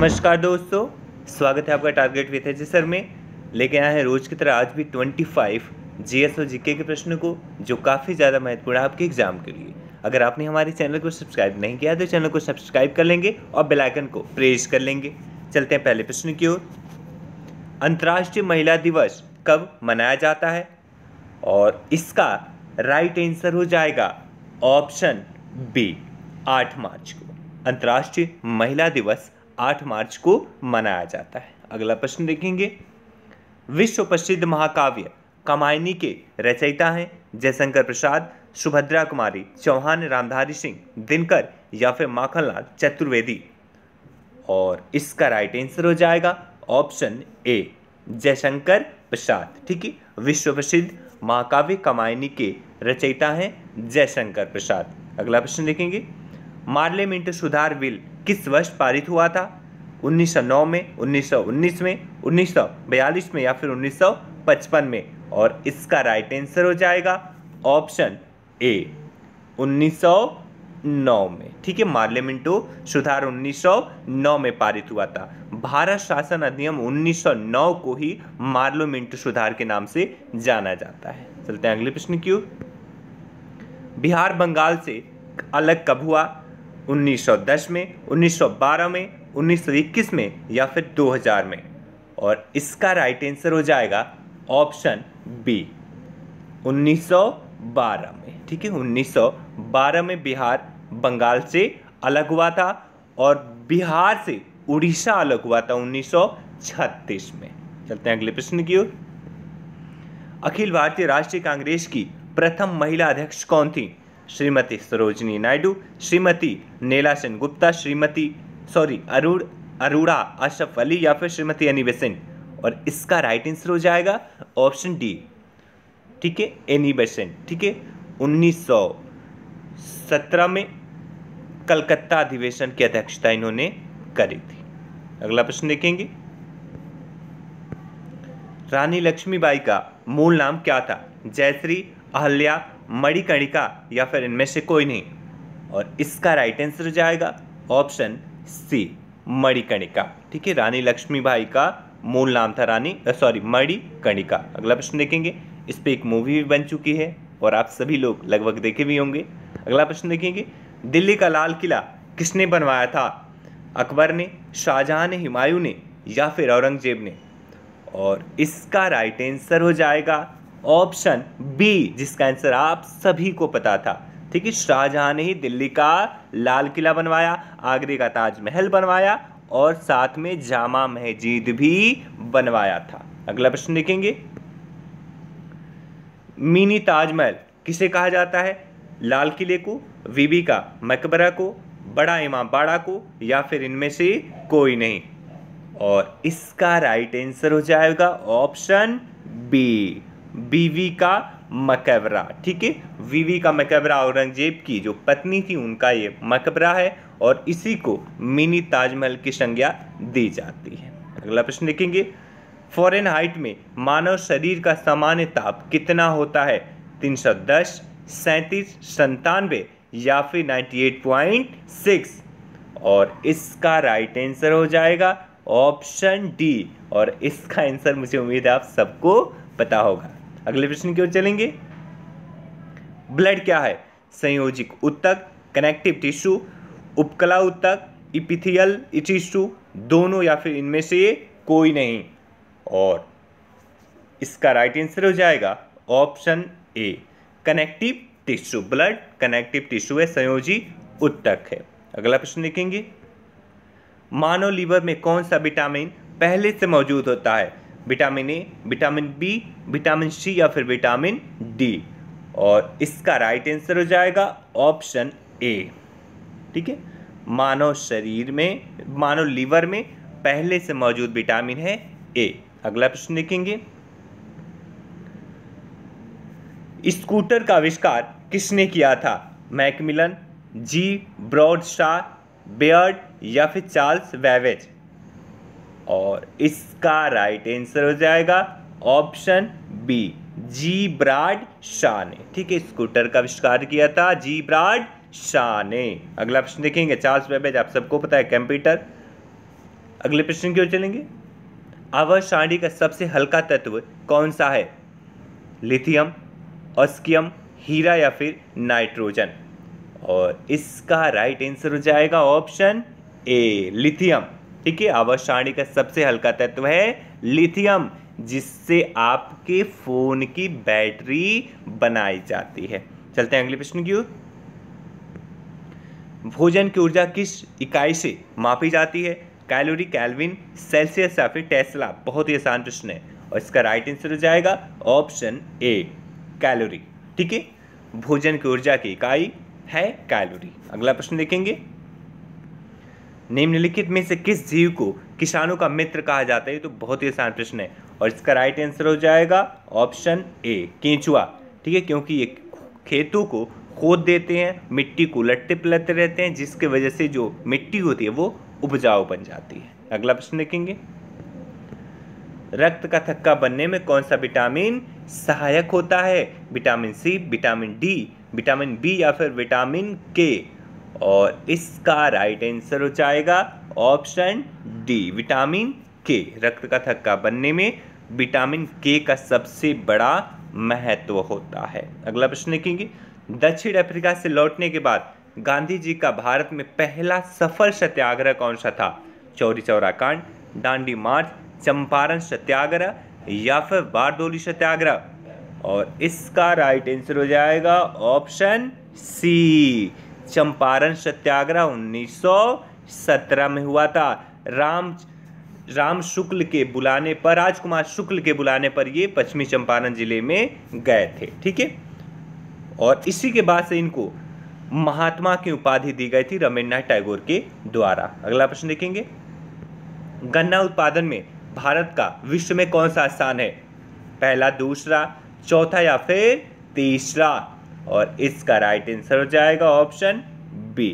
नमस्कार दोस्तों स्वागत है आपका टारगेट विथ एच सर में लेके आए हैं रोज की तरह आज भी 25 जीएस और जीके के प्रश्न को जो काफ़ी ज़्यादा महत्वपूर्ण है आपके एग्जाम के लिए अगर आपने हमारे चैनल को सब्सक्राइब नहीं किया तो चैनल को सब्सक्राइब कर लेंगे और बेलाइकन को प्रेस कर लेंगे चलते हैं पहले प्रश्न की ओर अंतर्राष्ट्रीय महिला दिवस कब मनाया जाता है और इसका राइट आंसर हो जाएगा ऑप्शन बी आठ मार्च को अंतर्राष्ट्रीय महिला दिवस आठ मार्च को मनाया जाता है अगला प्रश्न देखेंगे विश्व प्रसिद्ध महाकाव्य कमायनी के रचयिता हैं जयशंकर प्रसाद सुभद्रा कुमारी चौहान रामधारी सिंह दिनकर या फिर माखनलाल चतुर्वेदी और इसका राइट आंसर हो जाएगा ऑप्शन ए जयशंकर प्रसाद ठीक है विश्व प्रसिद्ध महाकाव्य कमायनी के रचयिता हैं जयशंकर प्रसाद अगला प्रश्न देखेंगे मार्लियामेंट सुधार बिल किस वर्ष पारित हुआ था 1909 में 1919 में 1942 में या फिर 1955 में और इसका राइट आंसर हो जाएगा ऑप्शन ए 1909 में ठीक है मार्लियामेंटो सुधार 1909 में पारित हुआ था भारत शासन अधिनियम 1909 को ही मार्लोमिंटो सुधार के नाम से जाना जाता है चलते हैं अगले प्रश्न क्यों बिहार बंगाल से अलग कब हुआ 1910 में 1912 में 1921 में या फिर 2000 में और इसका राइट आंसर हो जाएगा ऑप्शन बी 1912 में ठीक है 1912 में बिहार बंगाल से अलग हुआ था और बिहार से उड़ीसा अलग हुआ था 1936 में चलते हैं अगले प्रश्न की ओर अखिल भारतीय राष्ट्रीय कांग्रेस की प्रथम महिला अध्यक्ष कौन थी Shrimati Sarojini Naidu Shrimati Nellie Sengupta Shrimati sorry Arun Arora Asaf Ali या फिर श्रीमती एनी बेसेंट और इसका राइट आंसर हो जाएगा ऑप्शन डी ठीक है एनी बेसेंट ठीक है उन्नीस सौ सत्रह में कलकत्ता अधिवेशन की अध्यक्षता इन्होंने करी थी अगला प्रश्न देखेंगे रानी लक्ष्मीबाई का मूल नाम क्या था जयश्री अहल्या मणिकणिका या फिर इनमें से कोई नहीं और इसका राइट आंसर हो जाएगा ऑप्शन सी मणिकणिका ठीक है रानी लक्ष्मीबाई का मूल नाम था रानी सॉरी मणिकणिका अगला प्रश्न देखेंगे इस पर एक मूवी भी बन चुकी है और आप सभी लोग लगभग देखे भी होंगे अगला प्रश्न देखेंगे दिल्ली का लाल किला किसने बनवाया था अकबर ने शाहजहां ने हिमायू ने या फिर औरंगजेब ने और इसका राइट आंसर हो जाएगा ऑप्शन बी जिसका आंसर आप सभी को पता था ठीक है शाहजहां ने ही दिल्ली का लाल किला बनवाया आगरे का ताजमहल बनवाया और साथ में जामा मस्जिद भी बनवाया था अगला प्रश्न देखेंगे मिनी ताजमहल किसे कहा जाता है लाल किले को बीबी का मकबरा को बड़ा इमाम बाड़ा को या फिर इनमें से कोई नहीं और इसका राइट आंसर हो जाएगा ऑप्शन बी बीवी का मकबरा ठीक है बीवी का मकबरा औरंगजेब की जो पत्नी थी उनका ये मकबरा है और इसी को मिनी ताजमहल की संज्ञा दी जाती है अगला प्रश्न देखेंगे फॉरेन हाइट में मानव शरीर का सामान्य ताप कितना होता है 310, सैंतीस संतानवे या फिर 98.6 और इसका राइट आंसर हो जाएगा ऑप्शन डी और इसका आंसर मुझे उम्मीद है आप सबको पता होगा अगले प्रश्न की ओर चलेंगे ब्लड क्या है संयोजिक उत्तक कनेक्टिव टिश्यू उपकला उत्तक इपिथियल टिश्यू दोनों या फिर इनमें से कोई नहीं और इसका राइट आंसर हो जाएगा option A connective tissue blood connective tissue है संयोजी उत्तक है अगला प्रश्न देखेंगे मानव लीवर में कौन सा विटामिन पहले से मौजूद होता है vitamin A vitamin B vitamin C या फिर विटामिन डी और इसका राइट आंसर हो जाएगा ऑप्शन ए ठीक है मानव शरीर में मानव लीवर में पहले से मौजूद विटामिन है ए अगला प्रश्न देखेंगे स्कूटर का आविष्कार किसने किया था मैकमिलन जी ब्रॉडस्टार बेयर्ड या फिर चार्ल्स वेवेज और इसका राइट आंसर हो जाएगा ऑप्शन बी जी ब्राड शाह ने ठीक है स्कूटर का आविष्कार किया था जी ब्राड शाह ने अगला प्रश्न देखेंगे चार्ल्स बेबेज आप सबको पता है कंप्यूटर अगले प्रश्न क्यों चलेंगे अवशाणी का सबसे हल्का तत्व कौन सा है लिथियम ऑस्कियम हीरा या फिर नाइट्रोजन और इसका राइट आंसर हो जाएगा ऑप्शन ए लिथियम ठीक है आवर्त का सबसे हल्का तत्व है लिथियम जिससे आपके फोन की बैटरी बनाई जाती है चलते हैं अगले प्रश्न की ओर भोजन की ऊर्जा किस इकाई से मापी जाती है कैलोरी कैलविन सेल्सियस या फिर टेस्ला बहुत ही आसान प्रश्न है और इसका राइट आंसर हो जाएगा ऑप्शन ए कैलोरी ठीक है भोजन की ऊर्जा की इकाई है कैलोरी अगला प्रश्न देखेंगे निम्नलिखित में से किस जीव को किसानों का मित्र कहा जाता है तो बहुत ही आसान प्रश्न है और इसका राइट आंसर हो जाएगा ऑप्शन ए केंचुआ ठीक है क्योंकि ये खेतों को खोद देते हैं मिट्टी को लटते पलटते रहते हैं जिसके वजह से जो मिट्टी होती है वो उपजाऊ बन जाती है अगला प्रश्न देखेंगे रक्त का थक्का बनने में कौन सा विटामिन सहायक होता है vitamin C vitamin D vitamin B या फिर विटामिन के और इसका राइट आंसर हो जाएगा ऑप्शन डी विटामिन के रक्त का थक्का बनने में विटामिन के का सबसे बड़ा महत्व होता है अगला प्रश्न देखेंगे दक्षिण अफ्रीका से लौटने के बाद गांधी जी का भारत में पहला सफल सत्याग्रह कौन सा था चौरी चौरा कांड डांडी मार्च चंपारण सत्याग्रह या फिर बारदोली सत्याग्रह और इसका राइट आंसर हो जाएगा ऑप्शन सी चंपारण सत्याग्रह 1917 में हुआ था राम राम शुक्ल के बुलाने पर राजकुमार शुक्ल के बुलाने पर ये पश्चिमी चंपारण जिले में गए थे ठीक है और इसी के बाद से इनको महात्मा की उपाधि दी गई थी रमेन्द्रनाथ टैगोर के द्वारा अगला प्रश्न देखेंगे गन्ना उत्पादन में भारत का विश्व में कौन सा स्थान है पहला दूसरा चौथा या फिर तीसरा और इसका राइट आंसर हो जाएगा ऑप्शन बी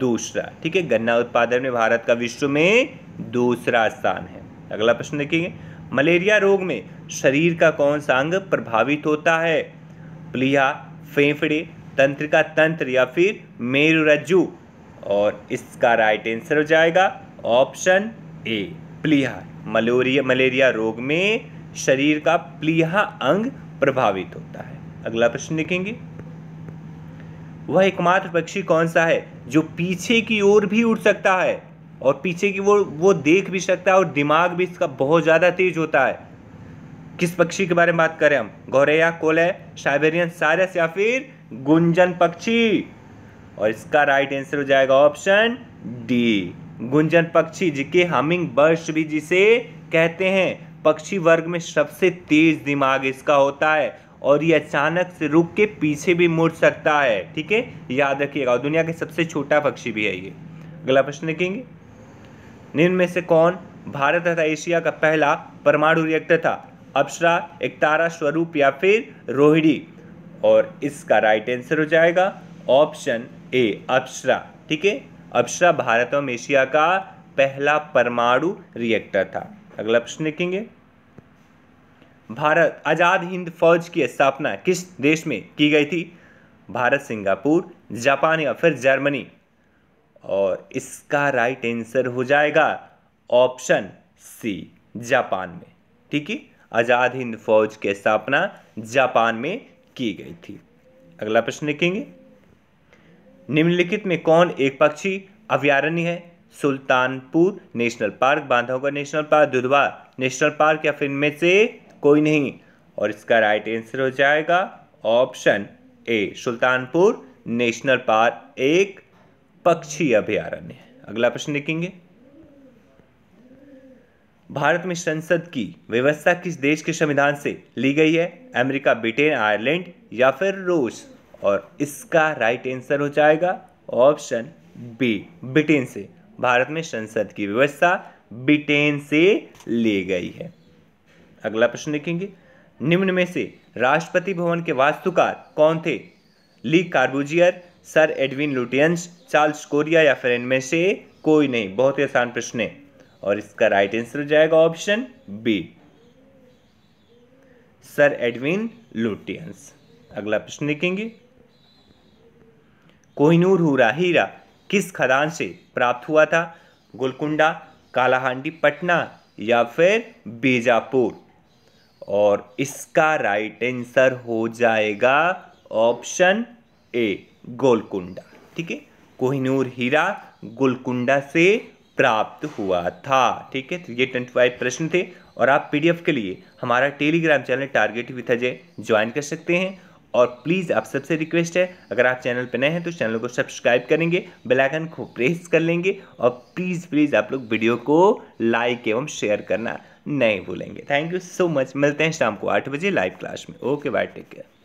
दूसरा ठीक है गन्ना उत्पादन में भारत का विश्व में दूसरा स्थान है अगला प्रश्न देखेंगे मलेरिया रोग में शरीर का कौन सा अंग प्रभावित होता है प्लिया फेफड़े तंत्रिका तंत्र या फिर मेरुरज्जु और इसका राइट आंसर हो जाएगा ऑप्शन ए प्लीहा मलेरिया मलेरिया रोग में शरीर का प्लीहा अंग प्रभावित होता है अगला प्रश्न देखेंगे वह एकमात्र पक्षी कौन सा है जो पीछे की ओर भी उड़ सकता है और पीछे की वो वो देख भी सकता है और दिमाग भी इसका बहुत ज़्यादा तेज होता है किस पक्षी के बारे में बात करें हम गौरैया कोले साइबेरियन सारस या फिर गुंजन पक्षी और इसका राइट आंसर हो जाएगा ऑप्शन डी गुंजन पक्षी जिसके हमिंग बर्ड्स भी जिसे कहते हैं पक्षी वर्ग में सबसे तेज दिमाग इसका होता है और ये अचानक से रुक के पीछे भी मुड़ सकता है ठीक है याद रखिएगा और दुनिया के सबसे छोटा पक्षी भी है ये अगला प्रश्न देखेंगे निम्न में से कौन भारत तथा एशिया का पहला परमाणु रिएक्टर था अप्सरा तारा स्वरूप या फिर रोहिणी और इसका राइट आंसर हो जाएगा ऑप्शन ए अप्सरा ठीक है अप्सरा भारत एवं एशिया का पहला परमाणु रिएक्टर था अगला प्रश्न देखेंगे भारत आज़ाद हिंद फौज की स्थापना किस देश में की गई थी भारत सिंगापुर जापान या फिर जर्मनी और इसका राइट आंसर हो जाएगा ऑप्शन सी जापान में ठीक है आज़ाद हिंद फौज की स्थापना जापान में की गई थी अगला प्रश्न लिखेंगे निम्नलिखित में कौन एक पक्षी अभ्यारण्य है Sultanpur national park Bandhavgarh national park Dudhwa national park या फिर इनमें से कोई नहीं और इसका राइट आंसर हो जाएगा option A Sultanpur national park एक पक्षी अभयारण्य अगला प्रश्न देखेंगे भारत में संसद की व्यवस्था किस देश के संविधान से ली गई है अमेरिका ब्रिटेन आयरलैंड या फिर रूस और इसका राइट आंसर हो जाएगा ऑप्शन बी ब्रिटेन से भारत में संसद की व्यवस्था ब्रिटेन से ली गई है अगला प्रश्न देखेंगे निम्न में से राष्ट्रपति भवन के वास्तुकार कौन थे Le Corbusier sir Edwin Lutyens Charles Correa या फिर इनमें से कोई नहीं बहुत ही आसान प्रश्न है और इसका राइट आंसर हो जाएगा option B sir Edwin Lutyens अगला प्रश्न देखेंगे कोहिनूर हुरा हीरा किस खदान से प्राप्त हुआ था गोलकुंडा कालाहांडी पटना या फिर बीजापुर और इसका राइट आंसर हो जाएगा ऑप्शन ए गोलकुंडा ठीक है कोहिनूर हीरा गोलकुंडा से प्राप्त हुआ था ठीक है तो ये ट्वेंटी फाइव प्रश्न थे और आप पीडीएफ के लिए हमारा Telegram channel target with Ajay join कर सकते हैं और प्लीज़ आप सबसे रिक्वेस्ट है अगर आप चैनल पर नए हैं तो चैनल को सब्सक्राइब करेंगे बेल आइकन को प्रेस कर लेंगे और प्लीज़ प्लीज़ आप लोग वीडियो को लाइक एवं शेयर करना नहीं भूलेंगे थैंक यू सो मच मिलते हैं शाम को आठ बजे लाइव क्लास में ओके बाय टेक केयर